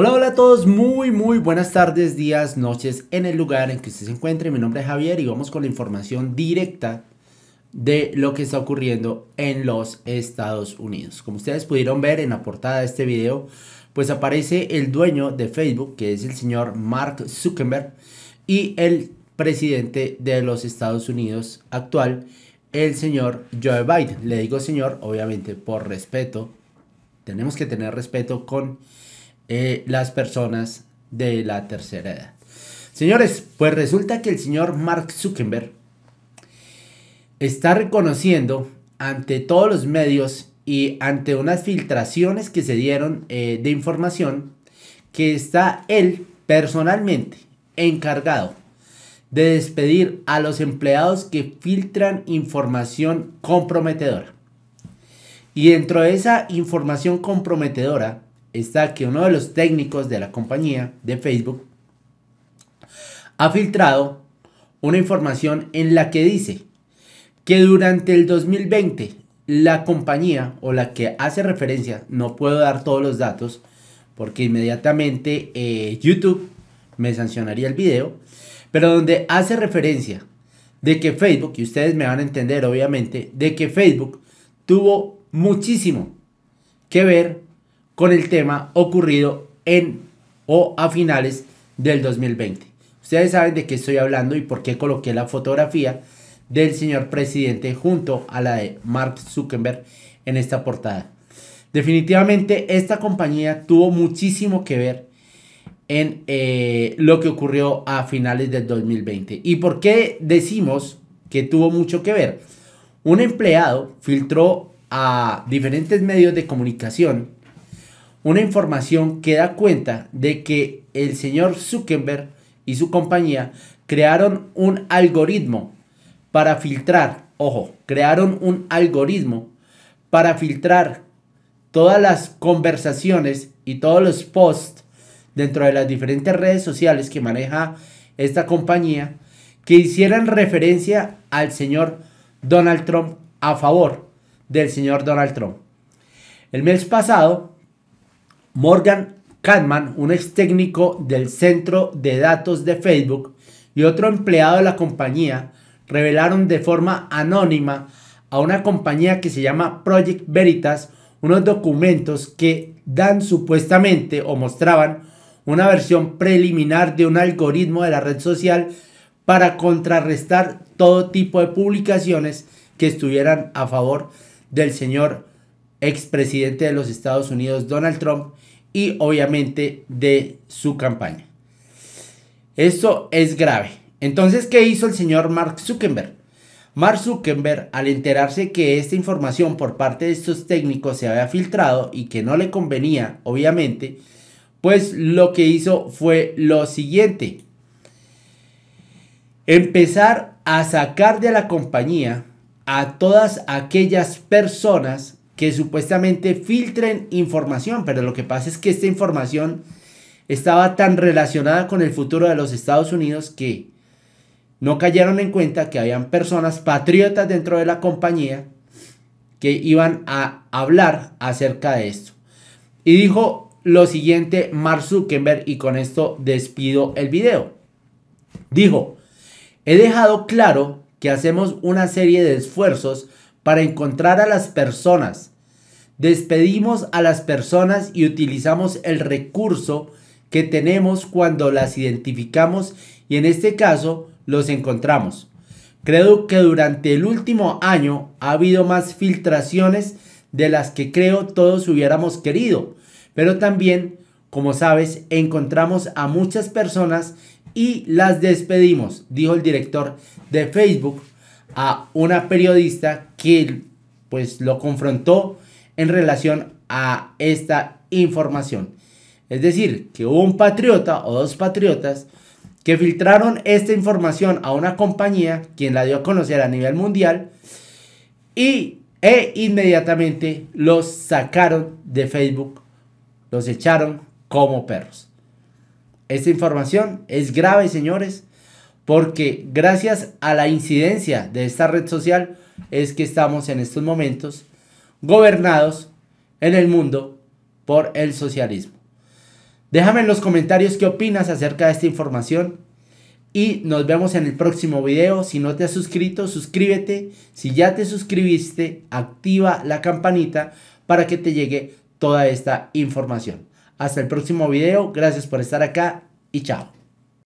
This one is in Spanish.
Hola, hola a todos, muy, muy buenas tardes, días, noches, en el lugar en que usted se encuentre. Mi nombre es Javier y vamos con la información directa de lo que está ocurriendo en los Estados Unidos. Como ustedes pudieron ver en la portada de este video, pues aparece el dueño de Facebook, que es el señor Mark Zuckerberg, y el presidente de los Estados Unidos actual, el señor Joe Biden. Le digo señor, obviamente, por respeto. Tenemos que tener respeto con eh, las personas de la tercera edad. Señores, pues resulta que el señor Mark Zuckerberg está reconociendo ante todos los medios y ante unas filtraciones que se dieron eh, de información que está él personalmente encargado de despedir a los empleados que filtran información comprometedora. Y dentro de esa información comprometedora está que uno de los técnicos de la compañía de Facebook ha filtrado una información en la que dice que durante el 2020 la compañía o la que hace referencia, no puedo dar todos los datos porque inmediatamente eh, YouTube me sancionaría el video, pero donde hace referencia de que Facebook, y ustedes me van a entender obviamente, de que Facebook tuvo muchísimo que ver con el tema ocurrido en o a finales del 2020. Ustedes saben de qué estoy hablando y por qué coloqué la fotografía del señor presidente junto a la de Mark Zuckerberg en esta portada. Definitivamente esta compañía tuvo muchísimo que ver en eh, lo que ocurrió a finales del 2020. ¿Y por qué decimos que tuvo mucho que ver? Un empleado filtró a diferentes medios de comunicación una información que da cuenta de que el señor Zuckerberg y su compañía crearon un algoritmo para filtrar, ojo, crearon un algoritmo para filtrar todas las conversaciones y todos los posts dentro de las diferentes redes sociales que maneja esta compañía que hicieran referencia al señor Donald Trump a favor del señor Donald Trump. El mes pasado Morgan Catman, un ex técnico del centro de datos de Facebook y otro empleado de la compañía, revelaron de forma anónima a una compañía que se llama Project Veritas unos documentos que dan supuestamente o mostraban una versión preliminar de un algoritmo de la red social para contrarrestar todo tipo de publicaciones que estuvieran a favor del señor expresidente de los Estados Unidos, Donald Trump, y obviamente de su campaña. Esto es grave. Entonces, ¿qué hizo el señor Mark Zuckerberg? Mark Zuckerberg, al enterarse que esta información por parte de estos técnicos se había filtrado y que no le convenía, obviamente, pues lo que hizo fue lo siguiente. Empezar a sacar de la compañía a todas aquellas personas que supuestamente filtren información, pero lo que pasa es que esta información estaba tan relacionada con el futuro de los Estados Unidos que no cayeron en cuenta que habían personas patriotas dentro de la compañía que iban a hablar acerca de esto. Y dijo lo siguiente Mark Zuckerberg y con esto despido el video. Dijo, he dejado claro que hacemos una serie de esfuerzos para encontrar a las personas. Despedimos a las personas y utilizamos el recurso que tenemos cuando las identificamos y en este caso los encontramos. Creo que durante el último año ha habido más filtraciones de las que creo todos hubiéramos querido, pero también, como sabes, encontramos a muchas personas y las despedimos, dijo el director de Facebook a una periodista que pues lo confrontó en relación a esta información. Es decir, que hubo un patriota o dos patriotas que filtraron esta información a una compañía, quien la dio a conocer a nivel mundial, y, e inmediatamente los sacaron de Facebook, los echaron como perros. Esta información es grave, señores porque gracias a la incidencia de esta red social es que estamos en estos momentos gobernados en el mundo por el socialismo. Déjame en los comentarios qué opinas acerca de esta información y nos vemos en el próximo video. Si no te has suscrito, suscríbete. Si ya te suscribiste, activa la campanita para que te llegue toda esta información. Hasta el próximo video. Gracias por estar acá y chao.